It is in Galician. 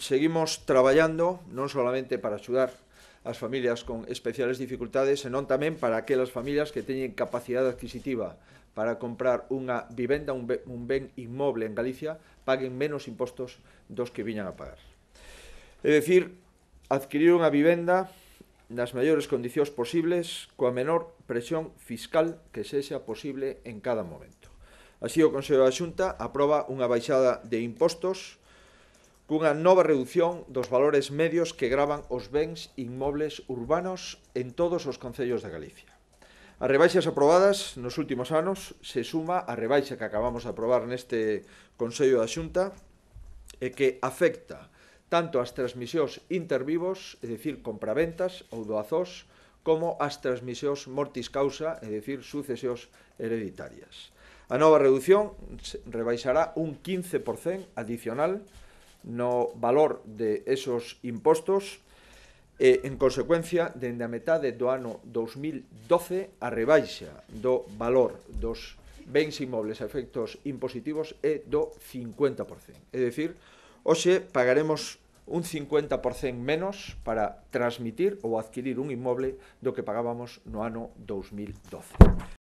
seguimos traballando non solamente para axudar as familias con especiales dificultades, senón tamén para aquelas familias que teñen capacidade adquisitiva para comprar unha vivenda, un, ben, inmoble en Galicia, paguen menos impostos dos que viñan a pagar. É dicir, adquirir unha vivenda nas maiores condicións posibles, coa menor presión fiscal que sexa posible en cada momento. Así o Consello da Xunta aproba unha baixada de impostos cunha nova reducción dos valores medios que gravan os bens inmobles urbanos en todos os concellos de Galicia. As rebaixas aprobadas nos últimos anos se suma a rebaixa que acabamos de aprobar neste Consello da Xunta e que afecta tanto as transmisións intervivos, é dicir, compraventas ou doazós, como as transmisións mortis causa, é dicir, sucesións hereditarias. A nova reducción rebaixará un 15% adicional no valor de esos impostos e, en consecuencia, dende a metade do ano 2012, a rebaixa do valor dos bens imobles a efectos impositivos é do 50%. É dicir, hoxe pagaremos un 50% menos para transmitir ou adquirir un imoble do que pagábamos no ano 2012.